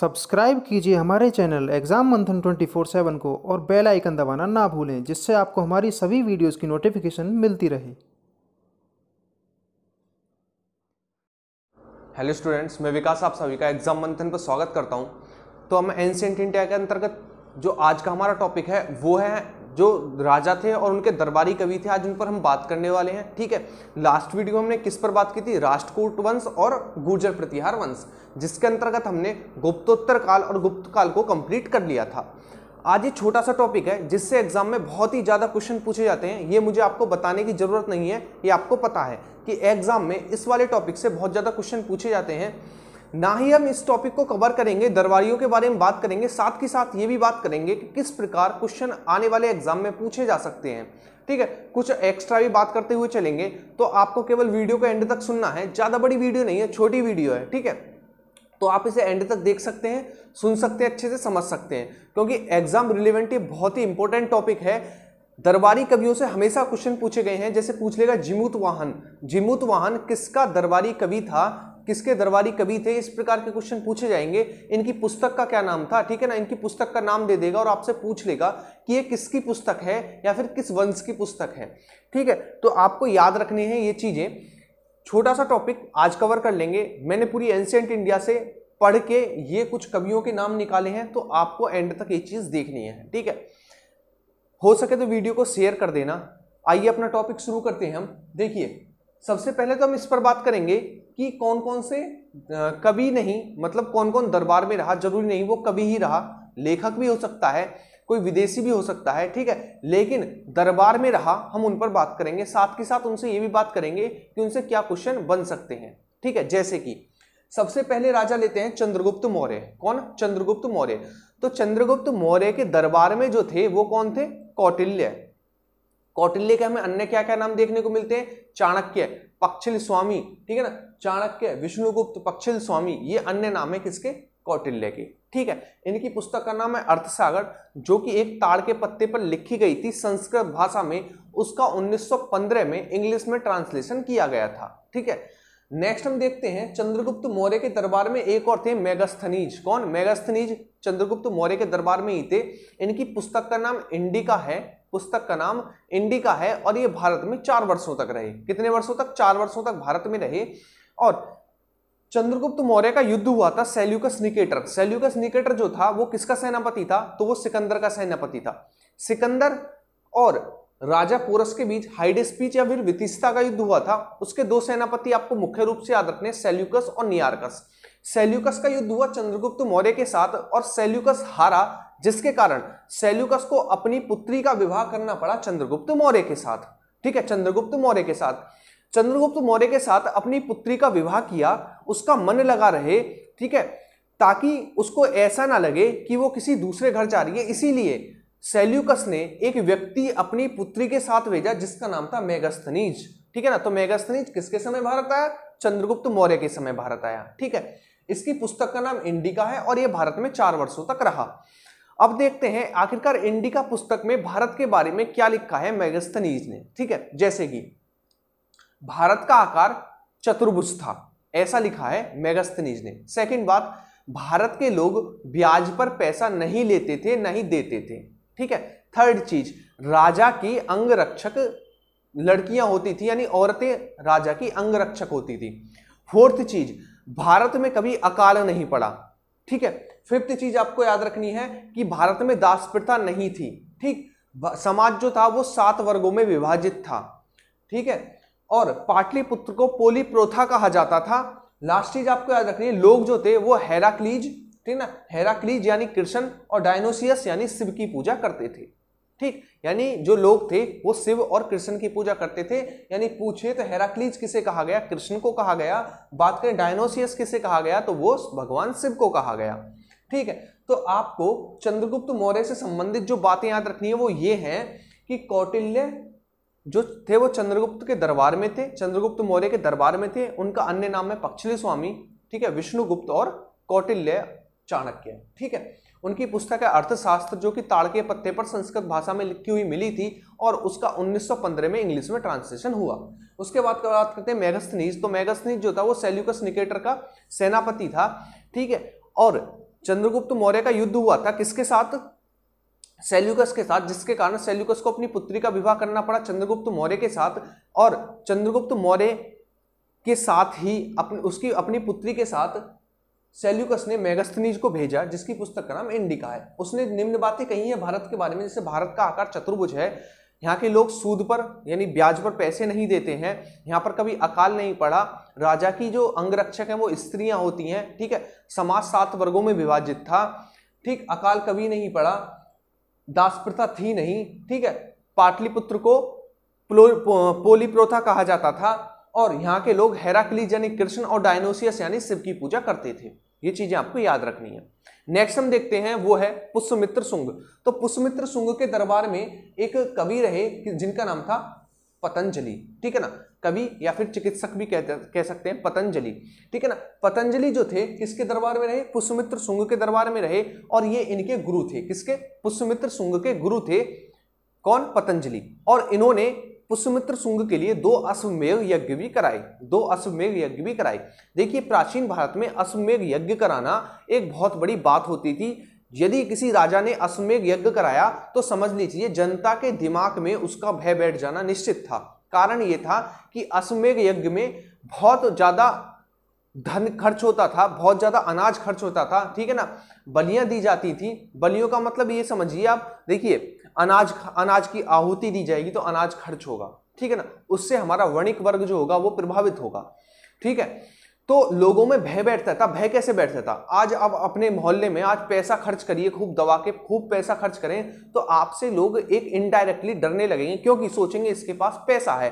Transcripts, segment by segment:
subscribe कीजिए हमारे channel exam मंथन 24/7 को और बेल आइकन दबाना ना भूलें जिससे आपको हमारी सभी वीडियोस की नोटिफिकेशन मिलती रहे हेलो स्टूडेंट्स मैं विकास आप सभी का एग्ज़ाम मंथन पर स्वागत करता हूं तो हम एनसेंट इंडिया के अंतर्गत जो आज का हमारा टॉपिक है वो है जो राजा थे और उनके दरबारी कवि थे आज उन पर हम बात करने वाले हैं ठीक है लास्ट वीडियो हमने किस पर बात की थी राष्ट्रकूट वंश और गुर्जर प्रतिहार वंश जिसके अंतर्गत हमने गुप्तोत्तर काल और गुप्त काल को कंप्लीट कर लिया था आज ये छोटा सा टॉपिक है जिससे एग्जाम में बहुत ही ज़्यादा क्वेश्चन पूछे जाते हैं ये मुझे आपको बताने की ज़रूरत नहीं है ये आपको पता है कि एग्जाम में इस वाले टॉपिक से बहुत ज़्यादा क्वेश्चन पूछे जाते हैं ना ही हम इस टॉपिक को कवर करेंगे दरबारियों के बारे में बात करेंगे साथ ही साथ ये भी बात करेंगे कि किस प्रकार क्वेश्चन आने वाले एग्जाम में पूछे जा सकते हैं ठीक है कुछ एक्स्ट्रा भी बात करते हुए चलेंगे तो आपको केवल वीडियो को एंड तक सुनना है ज़्यादा बड़ी वीडियो नहीं है छोटी वीडियो है ठीक है तो आप इसे एंड तक देख सकते हैं सुन सकते हैं अच्छे से समझ सकते हैं क्योंकि एग्जाम रिलेवेंट ये बहुत ही इंपॉर्टेंट टॉपिक है दरबारी कवियों से हमेशा क्वेश्चन पूछे गए हैं जैसे पूछ लेगा जिमूत वाहन जिमूत वाहन किसका दरबारी कवि था किसके दरबारी कवि थे इस प्रकार के क्वेश्चन पूछे जाएंगे इनकी पुस्तक का क्या नाम था ठीक है ना इनकी पुस्तक का नाम दे देगा और आपसे पूछ लेगा कि ये किसकी पुस्तक है या फिर किस वंश की पुस्तक है ठीक है तो आपको याद रखने हैं ये चीज़ें छोटा सा टॉपिक आज कवर कर लेंगे मैंने पूरी एंशेंट इंडिया से पढ़ के ये कुछ कवियों के नाम निकाले हैं तो आपको एंड तक ये चीज़ देखनी है ठीक है हो सके तो वीडियो को शेयर कर देना आइए अपना टॉपिक शुरू करते हैं हम देखिए सबसे पहले तो हम इस पर बात करेंगे कि कौन कौन से कभी नहीं मतलब कौन कौन दरबार में रहा जरूरी नहीं वो कभी ही रहा लेखक भी हो सकता है कोई विदेशी भी हो सकता है ठीक है लेकिन दरबार में रहा हम उन पर बात करेंगे साथ के साथ उनसे ये भी बात करेंगे कि उनसे क्या क्वेश्चन बन सकते हैं ठीक है जैसे कि सबसे पहले राजा लेते हैं चंद्रगुप्त मौर्य कौन चंद्रगुप्त मौर्य तो चंद्रगुप्त मौर्य के दरबार में जो थे वो कौन थे कौटिल्य कौटिल्य के हमें अन्य क्या क्या नाम देखने को मिलते हैं चाणक्य पक्षिल स्वामी ठीक है ना चाणक्य विष्णुगुप्त पक्षिल स्वामी ये अन्य नाम है किसके कौटिल्य के ठीक है इनकी पुस्तक का नाम है अर्थसागर जो कि एक ताड़ के पत्ते पर लिखी गई थी संस्कृत भाषा में उसका 1915 में इंग्लिश में ट्रांसलेशन किया गया था ठीक है नेक्स्ट हम देखते हैं चंद्रगुप्त मौर्य के दरबार में एक और थे मेगास्थनीज कौन मेगास्थनीज चंद्रगुप्त मौर्य के दरबार में ही थे इनकी पुस्तक का नाम इंडिका है पुस्तक का नाम इंडिका है और ये भारत में चार वर्षों तक रहे कितने वर्षों तक चार वर्षों तक भारत में रहे और चंद्रगुप्त मौर्य का युद्ध हुआ था सेल्यूकस निकेटर सेल्यूकस निकेटर जो था वो किसका सेनापति था तो वो सिकंदर का सेनापति था सिकंदर और राजा पोरस के बीच हाइडेस्पीच या फिर वितिस्ता का युद्ध हुआ था उसके दो सेनापति आपको मुख्य रूप से याद रखने सेल्यूकस और नियारकस सेल्यूकस का युद्ध हुआ चंद्रगुप्त मौर्य के साथ और सेल्यूकस हारा जिसके कारण सेल्यूकस को अपनी पुत्री का विवाह करना पड़ा चंद्रगुप्त मौर्य के साथ ठीक है चंद्रगुप्त मौर्य के साथ चंद्रगुप्त मौर्य के साथ अपनी पुत्री का विवाह किया उसका मन लगा रहे ठीक है ताकि उसको ऐसा ना लगे कि वो किसी दूसरे घर जा रही है इसीलिए सेल्यूकस ने एक व्यक्ति अपनी पुत्री के साथ भेजा जिसका नाम था मेगस्थनीज ठीक है ना तो मेगस्थनीज किसके समय भारत आया चंद्रगुप्त मौर्य के समय भारत आया ठीक है इसकी पुस्तक का नाम इंडिका है और यह भारत में चार वर्षों तक रहा अब देखते हैं आखिरकार इंडिका पुस्तक में भारत के बारे में क्या लिखा है मेगस्थनीज ने ठीक है जैसे कि भारत का आकार चतुर्भुज था ऐसा लिखा है मेगस्थनीज ने सेकंड बात भारत के लोग ब्याज पर पैसा नहीं लेते थे नहीं देते थे ठीक है थर्ड चीज राजा की अंगरक्षक लड़कियां होती थी यानी औरतें राजा की अंगरक्षक होती थी फोर्थ चीज भारत में कभी अकाल नहीं पड़ा ठीक है फिफ्थ चीज आपको याद रखनी है कि भारत में दास प्रथा नहीं थी ठीक समाज जो था वो सात वर्गों में विभाजित था ठीक है और पाटलिपुत्र को पोली प्रोथा कहा जाता था लास्ट चीज आपको याद रखनी है लोग जो थे वो हैराक्लीज ठीक ना हेराक्लीज यानी कृष्ण और डायनोसियस यानी शिव की पूजा करते थे ठीक यानी जो लोग थे वो शिव और कृष्ण की पूजा करते थे यानी पूछे तो हेराक्लीज किसे कहा गया कृष्ण को कहा गया बात करें डायनोसियस किसे कहा गया तो वो भगवान शिव को कहा गया ठीक है तो आपको चंद्रगुप्त मौर्य से संबंधित जो बातें याद रखनी है वो ये है कि कौटिल्य जो थे वो चंद्रगुप्त के दरबार में थे चंद्रगुप्त मौर्य के दरबार में थे उनका अन्य नाम है पक्षली स्वामी ठीक है विष्णुगुप्त और कौटिल्य चाणक्य ठीक है उनकी पुस्तक है अर्थशास्त्र जो कि ताड़ के पत्ते पर संस्कृत भाषा में लिखी हुई मिली थी और उसका 1915 में इंग्लिश में ट्रांसलेशन हुआ उसके बाद बात करते हैं मेगस्थनीज तो मेगस्थनीज जो था वो सेल्यूकस निकेटर का सेनापति था ठीक है और चंद्रगुप्त मौर्य का युद्ध हुआ था किसके साथ सेल्यूकस के साथ जिसके कारण सेल्यूकस को अपनी पुत्री का विवाह करना पड़ा चंद्रगुप्त मौर्य के साथ और चंद्रगुप्त मौर्य के साथ ही अपनी उसकी अपनी पुत्री के साथ सेल्यूकस ने मेगस्थनीज को भेजा जिसकी पुस्तक का नाम इंडिका है उसने निम्न बातें कही हैं भारत के बारे में जैसे भारत का आकार चतुर्भुज है यहाँ के लोग सूद पर यानी ब्याज पर पैसे नहीं देते हैं यहाँ पर कभी अकाल नहीं पड़ा राजा की जो अंगरक्षक हैं वो स्त्रियाँ होती हैं ठीक है समाज सात वर्गों में विभाजित था ठीक अकाल कभी नहीं पड़ा दास प्रथा थी नहीं ठीक है पाटलिपुत्र को पोली प्रोथा कहा जाता था और यहाँ के लोग हेराक्लीज यानी कृष्ण और डायनोसियस यानी शिव की पूजा करते थे ये चीजें आपको याद रखनी है नेक्स्ट हम देखते हैं वो है पुष्पमित्र सुंग तो पुष्पमित्र सुंग के दरबार में एक कवि रहे जिनका नाम था पतंजलि ठीक है ना कवि या फिर चिकित्सक भी कह, कह सकते हैं पतंजलि ठीक है ना पतंजलि जो थे किसके दरबार में रहे पुष्पमित्र सुंग के दरबार में रहे और ये इनके गुरु थे किसके पुष्पमित्र सुंग के गुरु थे कौन पतंजलि और इन्होंने पुष्यमित्र शुंग के लिए दो अश्वमेघ यज्ञ भी कराए दो अश्वमेघ यज्ञ भी कराए देखिए प्राचीन भारत में अश्वमेघ यज्ञ कराना एक बहुत बड़ी बात होती थी यदि किसी राजा ने अश्वमेघ यज्ञ कराया तो समझ लीजिए जनता के दिमाग में उसका भय बैठ जाना निश्चित था कारण ये था कि अश्वमेघ यज्ञ में बहुत ज़्यादा धन खर्च होता था बहुत ज़्यादा अनाज खर्च होता था ठीक है ना बलियाँ दी जाती थी बलियों का मतलब ये समझिए आप देखिए अनाज अनाज की आहुति दी जाएगी तो अनाज खर्च होगा ठीक है ना उससे हमारा वणिक वर्ग जो होगा वो प्रभावित होगा ठीक है तो लोगों में भय बैठता था भय कैसे बैठता था आज आप अपने मोहल्ले में आज पैसा खर्च करिए खूब दवा के खूब पैसा खर्च करें तो आपसे लोग एक इनडायरेक्टली डरने लगेंगे क्योंकि सोचेंगे इसके पास पैसा है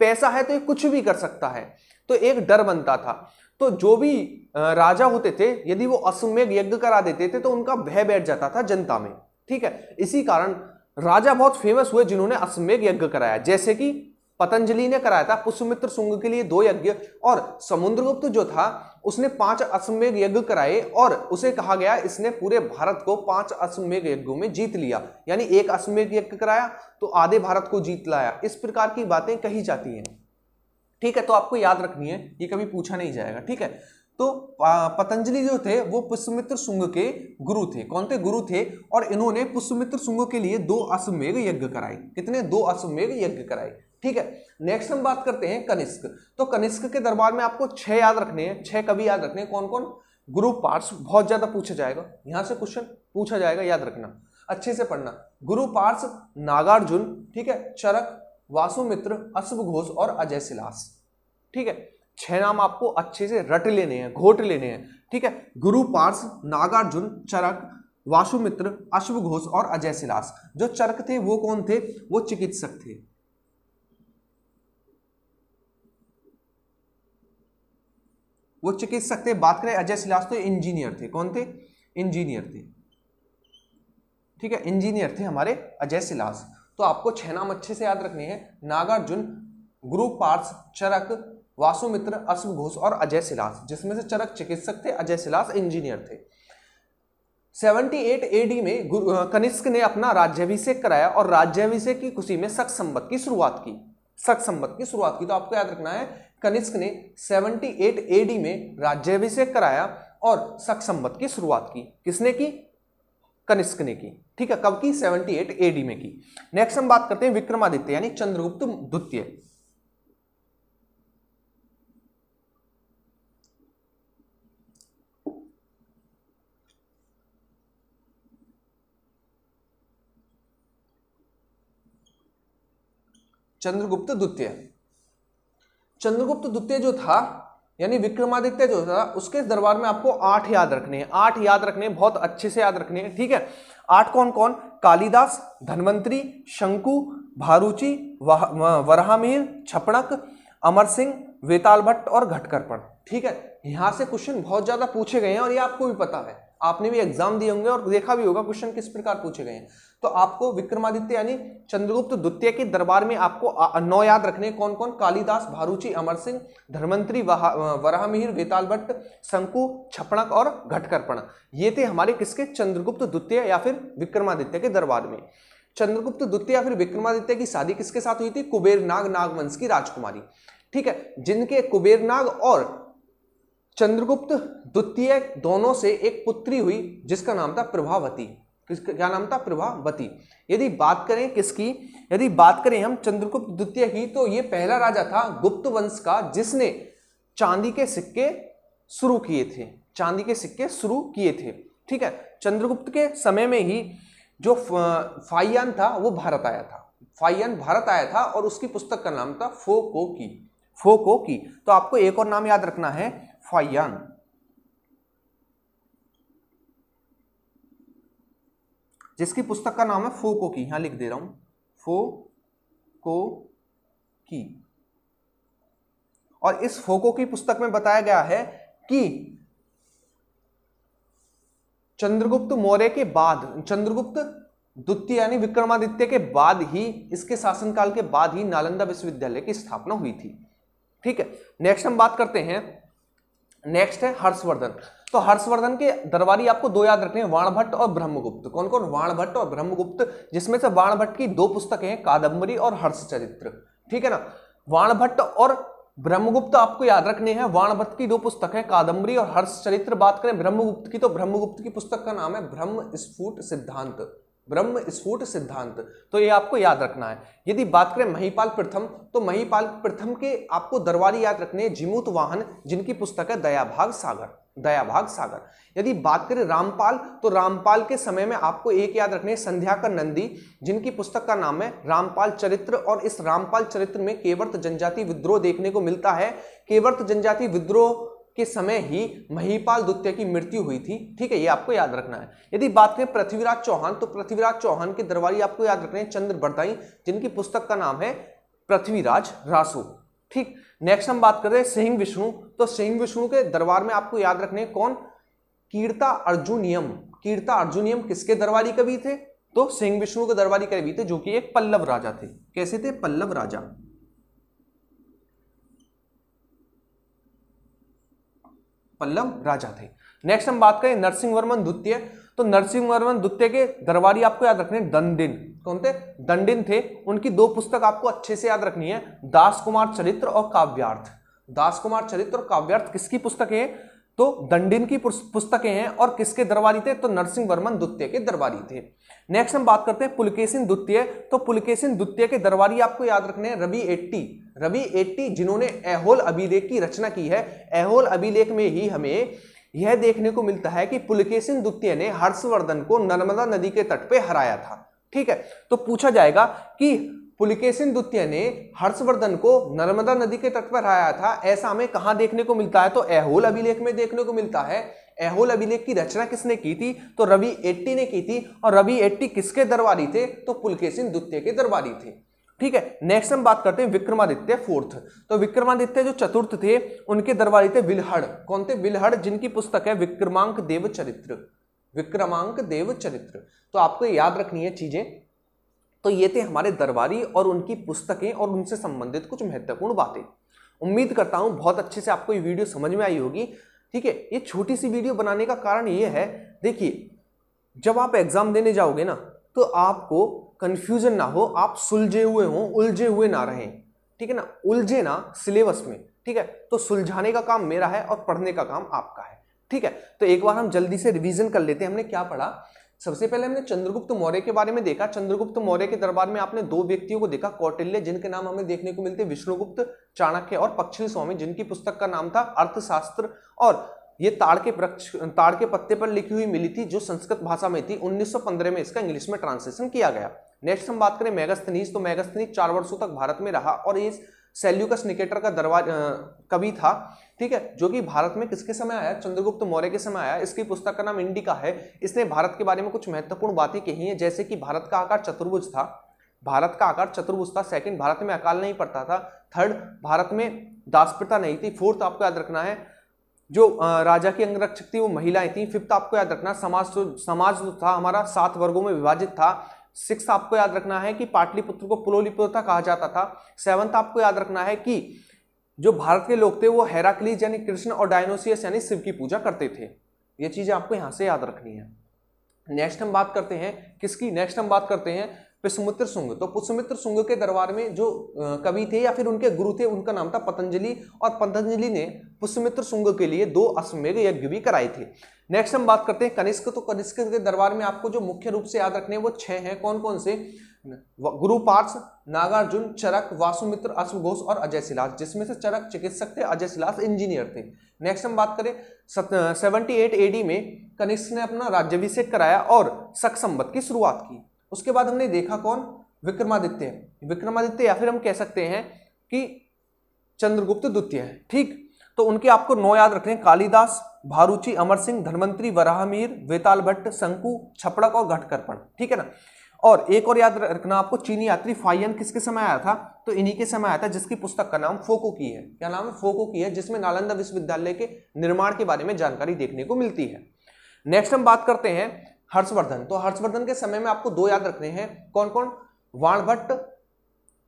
पैसा है तो ये कुछ भी कर सकता है तो एक डर बनता था तो जो भी राजा होते थे यदि वो अश्वमेघ यज्ञ करा देते थे तो उनका भय बैठ जाता था जनता में ठीक है इसी कारण राजा बहुत फेमस हुए जिन्होंने अश्वमेघ यज्ञ कराया जैसे कि पतंजलि ने कराया था पुष्पमित्र सुंग के लिए दो यज्ञ और समुद्रगुप्त जो था उसने पांच अश्वमेघ यज्ञ कराए और उसे कहा गया इसने पूरे भारत को पांच अश्वमेघ यज्ञों में जीत लिया यानी एक अश्वमेघ यज्ञ कराया तो आधे भारत को जीत लाया इस प्रकार की बातें कही जाती हैं ठीक है तो आपको याद रखनी है ये कभी पूछा नहीं जाएगा ठीक है तो पतंजलि जो थे वो पुष्पमित्र शुंग के गुरु थे कौन थे गुरु थे और इन्होंने पुष्पमित्र सुंग के लिए दो अश्वमेघ यज्ञ कराए कितने दो अश्वमेघ यज्ञ कराए ठीक है नेक्स्ट हम बात करते हैं कनिष्क तो कनिष्क के दरबार में आपको छह याद रखने हैं छह कभी याद रखने हैं कौन कौन गुरु पार्श बहुत ज्यादा पूछा जाएगा यहां से क्वेश्चन पूछा जाएगा याद रखना अच्छे से पढ़ना गुरु पार्श नागार्जुन ठीक है चरक वासुमित्र अश्व घोष और अजय सिलास ठीक है छह नाम आपको अच्छे से रट लेने हैं घोट लेने हैं ठीक है गुरु पार्स नागार्जुन चरक वासुमित्र अश्वघोष और अजय सिलास जो चरक थे वो कौन थे वो चिकित्सक थे वो चिकित्सक थे बात करें अजय सिलास तो इंजीनियर थे कौन थे इंजीनियर थे ठीक है इंजीनियर थे हमारे अजय सिलास तो आपको छह नाम अच्छे से याद रखने हैं नागार्जुन गुरु पार्स चरक वासुमित्र अश्व घोष और अजय सिलास जिसमें से चरक चिकित्सक थे अजय सिलास इंजीनियर थे 78 एडी में कनिष्क ने अपना राज्याभिषेक कराया और राज्याभिषेक की खुशी में सख संबत की शुरुआत की सख संबत की शुरुआत की तो आपको याद रखना है कनिष्क ने 78 एडी में राज्याभिषेक कराया और सख संबत की शुरुआत की किसने की कनिष्क ने की ठीक है कब की 78 एडी में की नेक्स्ट हम बात करते हैं विक्रमादित्य यानी चंद्रगुप्त द्वितीय चंद्रगुप्त द्वितीय चंद्रगुप्त द्वितीय जो था यानी विक्रमादित्य जो था उसके दरबार में आपको आठ याद रखने हैं आठ याद रखने बहुत अच्छे से याद रखने हैं ठीक है आठ कौन कौन कालिदास धनवंतरी शंकु भारूची वराहमीर छपणक अमर सिंह वेताल भट्ट और घटकरपण ठीक है यहां से क्वेश्चन बहुत ज्यादा पूछे गए हैं और ये आपको भी पता है आपने भी एग्जाम दिए होंगे और देखा भी होगा क्वेश्चन किस प्रकार पूछे गए हैं तो आपको विक्रमादित्य यानी चंद्रगुप्त द्वितीय के दरबार में आपको नौ याद रखने कौन कौन कालिदास भारूची अमर सिंह धर्मंत्री वराहमिहिर वेताल भट्ट शंकु छपणक और घटकर्पण ये थे हमारे किसके चंद्रगुप्त द्वितीय या फिर विक्रमादित्य के दरबार में चंद्रगुप्त द्वितीय या फिर विक्रमादित्य की शादी किसके साथ हुई थी कुबेर नाग नागवंश की राजकुमारी ठीक है जिनके कुबेरनाग और चंद्रगुप्त द्वितीय दोनों से एक पुत्री हुई जिसका नाम था प्रभावती किसका क्या नाम था प्रभावती यदि बात करें किसकी यदि बात करें हम चंद्रगुप्त द्वितीय की तो ये पहला राजा था गुप्त वंश का जिसने चांदी के सिक्के शुरू किए थे चांदी के सिक्के शुरू किए थे ठीक है चंद्रगुप्त के समय में ही जो फाइयान था वो भारत आया था फाइयान भारत आया था और उसकी पुस्तक का नाम था फोको की फोको की तो आपको एक और नाम याद रखना है for young जिसकी पुस्तक का नाम है फो को की यहां लिख दे रहा हूं फो को की और इस फोको की पुस्तक में बताया गया है कि चंद्रगुप्त मौर्य के बाद चंद्रगुप्त द्वितीय यानी विक्रमादित्य के बाद ही इसके शासनकाल के बाद ही नालंदा विश्वविद्यालय की स्थापना हुई थी ठीक है नेक्स्ट हम बात करते हैं नेक्स्ट है हर्षवर्धन तो हर्षवर्धन के दरबारी आपको दो याद रखने हैं वाणभट्ट और ब्रह्मगुप्त कौन कौन वाणभट्ट और ब्रह्मगुप्त जिसमें से वाणभट्ट की दो पुस्तकें हैं कादम्बरी और हर्षचरित्र ठीक है ना वाणभट्ट और ब्रह्मगुप्त आपको याद रखने हैं वाणभट्ट की दो पुस्तक है कादम्बरी और हर्षचरित्र बात करें ब्रह्मगुप्त की तो ब्रह्मगुप्त की पुस्तक का नाम है ब्रह्म स्फुट सिद्धांत ब्रह्म स्फोट सिद्धांत तो ये आपको याद रखना है यदि बात करें महीपाल प्रथम तो महीपाल प्रथम के आपको दरबारी याद रखने जिमूत वाहन जिनकी पुस्तक है दयाभाग सागर दयाभाग सागर यदि बात करें रामपाल तो रामपाल के समय में आपको एक याद रखने संध्या का नंदी जिनकी पुस्तक का नाम है रामपाल चरित्र और इस रामपाल चरित्र में केवर्त जनजाति विद्रोह देखने को मिलता है केवर्त जनजाति विद्रोह के समय ही महीपाल द्वितीय की मृत्यु हुई थी ठीक है ये आपको याद रखना है यदि बात करें पृथ्वीराज चौहान तो पृथ्वीराज चौहान के दरबारी आपको याद रखने हैं चंद्र बरदाई जिनकी पुस्तक का नाम है पृथ्वीराज रासू ठीक नेक्स्ट हम बात रहे हैं सिंह विष्णु तो सिंह विष्णु के दरबार में आपको याद रखने कौन कीर्ता अर्जुनियम कीर्ता अर्जुनियम किसके दरबारी कवि थे तो सिंह विष्णु के दरबारी कवि थे जो कि एक पल्लव राजा थे कैसे थे पल्लव राजा पल्लव राजा थे नेक्स्ट हम बात करें नरसिंहवर्मन द्वितीय तो नरसिंहवर्मन द्वितीय के दरबारी आपको याद रखने दंडिन कौन थे दंडिन थे उनकी दो पुस्तक आपको अच्छे से याद रखनी है दास कुमार चरित्र और काव्यार्थ दास कुमार चरित्र और काव्यार्थ किसकी पुस्तक है तो दंडिन की पुस्तकें हैं और किसके दरबारी थे तो नरसिंह वर्मन द्वितीय के दरबारी थे नेक्स्ट हम बात करते हैं पुलकेशिन द्वितीय तो पुलकेशिन द्वितीय के दरबारी आपको याद रखने हैं रवि एट्टी रवि एट्टी जिन्होंने एहोल अभिलेख की रचना की है एहोल अभिलेख में ही हमें यह देखने को मिलता है कि पुलकेशिन द्वितीय ने हर्षवर्धन को नर्मदा नदी के तट पर हराया था ठीक है तो पूछा जाएगा कि पुलिकेशन द्वितीय ने हर्षवर्धन को नर्मदा नदी के तट पर हराया था ऐसा हमें कहाँ देखने को मिलता है तो ऐहोल अभिलेख में देखने को मिलता है ऐहोल अभिलेख की रचना किसने की थी तो रवि एट्टी ने की थी और रवि एट्टी किसके दरबारी थे तो पुलकेशन द्वितीय के दरबारी थे ठीक है नेक्स्ट हम बात करते हैं विक्रमादित्य फोर्थ तो विक्रमादित्य जो चतुर्थ थे उनके दरबारी थे विलहड़ कौन थे विलहड़ जिनकी पुस्तक है विक्रमांक देव चरित्र विक्रमांक देव चरित्र तो आपको याद रखनी है चीजें तो ये थे हमारे दरबारी और उनकी पुस्तकें और उनसे संबंधित कुछ महत्वपूर्ण बातें उम्मीद करता हूँ बहुत अच्छे से आपको ये वीडियो समझ में आई होगी ठीक है ये छोटी सी वीडियो बनाने का कारण ये है देखिए जब आप एग्ज़ाम देने जाओगे ना तो आपको कन्फ्यूजन ना हो आप सुलझे हुए हों उलझे हुए ना रहें ठीक है ना उलझे ना सिलेबस में ठीक है तो सुलझाने का काम मेरा है और पढ़ने का काम आपका है ठीक है तो एक बार हम जल्दी से रिवीजन कर लेते हैं हमने क्या पढ़ा सबसे पहले हमने चंद्रगुप्त मौर्य के बारे में देखा चंद्रगुप्त मौर्य के दरबार में आपने दो व्यक्तियों को देखा कौटिल्य जिनके नाम हमें देखने को मिलते विष्णुगुप्त चाणक्य और पक्षी स्वामी जिनकी पुस्तक का नाम था अर्थशास्त्र और ये ताड़ के प्रक्ष ताड़ के पत्ते पर लिखी हुई मिली थी जो संस्कृत भाषा में थी 1915 में इसका इंग्लिश में ट्रांसलेशन किया गया नेक्स्ट हम बात करें मैगस्थनीज तो मैगस्थनीज चार वर्षों तक भारत में रहा और ये सेल्यूकस निकेटर का दरवाजा कवि था ठीक है जो कि भारत में किसके समय आया चंद्रगुप्त मौर्य के समय आया इसकी पुस्तक का नाम इंडिका है इसने भारत के बारे में कुछ महत्वपूर्ण बातें कही हैं जैसे कि भारत का आकार चतुर्भुज था भारत का आकार चतुर्भुज था सेकंड भारत में अकाल नहीं पड़ता था थर्ड भारत में दासप्रता नहीं थी फोर्थ आपको याद रखना है जो राजा की अंगरक्षक थी वो महिलाएं थी फिफ्थ आपको याद रखना समाज तो, समाज जो तो था हमारा सात वर्गों में विभाजित था सिक्स आपको याद रखना है कि पाटलिपुत्र को पुलोलिपुत्र कहा जाता था सेवंथ आपको याद रखना है कि जो भारत के लोग थे वो हेराक्लीज यानी कृष्ण और डायनोसियस यानी शिव की पूजा करते थे ये चीज़ें आपको यहाँ से याद रखनी है नेक्स्ट हम बात करते हैं किसकी नेक्स्ट हम बात करते हैं पुष्मित्र सुंग तो पुष्मित्र सुंग के दरबार में जो कवि थे या फिर उनके गुरु थे उनका नाम था पतंजलि और पतंजलि ने पुष्मित्र सुंग के लिए दो अश्वमेघ यज्ञ भी कराए थे नेक्स्ट हम बात करते हैं कनिष्क तो कनिष्क के दरबार में आपको जो मुख्य रूप से याद रखने हैं वो छह हैं कौन कौन से गुरु पार्ट्स नागार्जुन चरक वासुमित्र अश्वघोष और अजय सिलास जिसमें से चरक चिकित्सक थे अजय सिलास इंजीनियर थे नेक्स्ट हम बात करें सेवेंटी एट एडी में कनिष्ठ ने अपना राज्यभिषेक कराया और सक संबत की शुरुआत की उसके बाद हमने देखा कौन विक्रमादित्य विक्रमादित्य या फिर हम कह सकते हैं कि चंद्रगुप्त द्वितीय है ठीक तो उनके आपको नौ याद रखने कालिदास भारूची अमर सिंह धनवंतरी वराहमीर वेताल भट्ट शंकु छपड़क और घटकर्पण ठीक है ना और एक और याद रखना आपको चीनी यात्री फाइयन किसके समय आया था तो इन्हीं के समय आया था जिसकी पुस्तक का नाम फोको की है क्या नाम है फोको की है जिसमें नालंदा विश्वविद्यालय के निर्माण के बारे में जानकारी देखने को मिलती है नेक्स्ट हम बात करते हैं हर्षवर्धन तो हर्षवर्धन के समय में आपको दो याद रखने हैं कौन कौन वाणभट्ट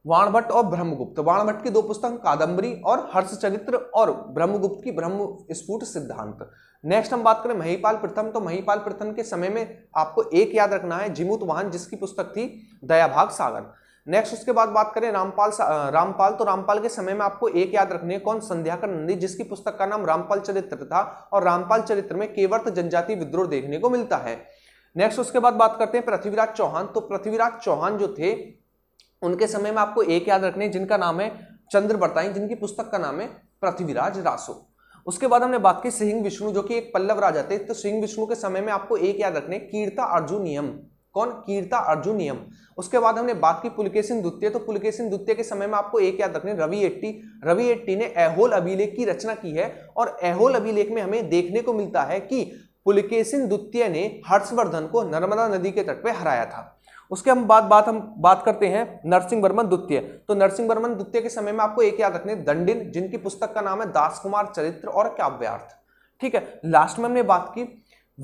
वाणभट्ट और ब्रह्मगुप्त वाणभट्ट की दो पुस्तक कादंबरी और हर्षचरित्र और ब्रह्मगुप्त की ब्रह्म स्फुट सिद्धांत नेक्स्ट हम बात करें महीपाल प्रथम तो महीपाल प्रथम के समय में आपको एक याद रखना है जिमूत वाहन जिसकी पुस्तक थी दयाभाग सागर नेक्स्ट उसके बाद बात करें रामपाल रामपाल तो रामपाल के समय में आपको एक याद रखने है कौन संध्याकर नंदी जिसकी पुस्तक का नाम रामपाल चरित्र था और रामपाल चरित्र में केवर्त जनजाति विद्रोह देखने को मिलता है नेक्स्ट उसके बाद बात करते हैं पृथ्वीराज चौहान तो पृथ्वीराज चौहान जो थे उनके समय में आपको एक याद रखने जिनका नाम है चंद्र बरताई जिनकी पुस्तक का नाम है पृथ्वीराज रासो उसके बाद हमने बात की सिंह विष्णु जो कि एक पल्लव राजा थे तो सिंह विष्णु के समय में आपको एक याद रखने कीर्ता अर्जुन नियम कौन कीर्ता अर्जुन नियम उसके बाद हमने बात की पुलकेशन द्वितीय तो पुलकेशन द्वितीय के समय में आपको एक याद रखने रवि एट्टी रवि एट्टी ने एहोल अभिलेख की रचना की है और ऐहोल अभिलेख में हमें देखने को मिलता है कि पुलकेशन द्वितीय ने हर्षवर्धन को नर्मदा नदी के तट पर हराया था उसके हम बाद बात हम बात करते हैं नरसिंह वर्मन द्वितीय तो नरसिंह वर्मन द्वितीय के समय में आपको एक याद रखने दंडिन जिनकी पुस्तक का नाम है दास कुमार चरित्र और काव्यार्थ ठीक है लास्ट में हमने बात की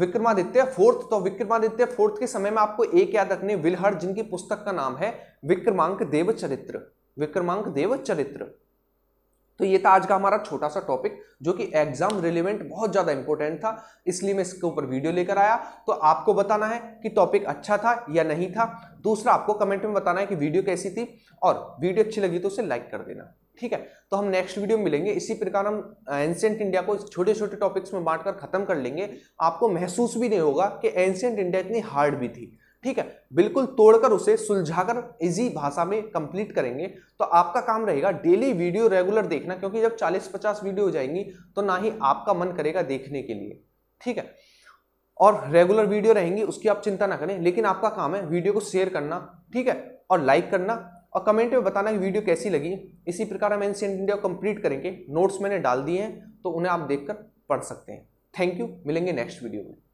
विक्रमादित्य फोर्थ तो विक्रमादित्य फोर्थ के समय में आपको एक याद रखने विलहर जिनकी पुस्तक का नाम है विक्रमांक देव चरित्र विक्रमांक देव चरित्र तो ये था आज का हमारा छोटा सा टॉपिक जो कि एग्जाम रिलेवेंट बहुत ज़्यादा इंपॉर्टेंट था इसलिए मैं इसके ऊपर वीडियो लेकर आया तो आपको बताना है कि टॉपिक अच्छा था या नहीं था दूसरा आपको कमेंट में बताना है कि वीडियो कैसी थी और वीडियो अच्छी लगी तो उसे लाइक कर देना ठीक है तो हम नेक्स्ट वीडियो में मिलेंगे इसी प्रकार हम एंशियंट इंडिया को छोटे छोटे टॉपिक्स में बांटकर खत्म कर लेंगे आपको महसूस भी नहीं होगा कि एंशियंट इंडिया इतनी हार्ड भी थी ठीक है बिल्कुल तोड़कर उसे सुलझाकर इजी भाषा में कंप्लीट करेंगे तो आपका काम रहेगा डेली वीडियो रेगुलर देखना क्योंकि जब 40-50 वीडियो हो जाएंगी तो ना ही आपका मन करेगा देखने के लिए ठीक है और रेगुलर वीडियो रहेंगी उसकी आप चिंता ना करें लेकिन आपका काम है वीडियो को शेयर करना ठीक है और लाइक करना और कमेंट में बताना कि वीडियो कैसी लगी इसी प्रकार हम एनसीएंट इंडिया कंप्लीट करेंगे नोट्स मैंने डाल दिए हैं तो उन्हें आप देखकर पढ़ सकते हैं थैंक यू मिलेंगे नेक्स्ट वीडियो में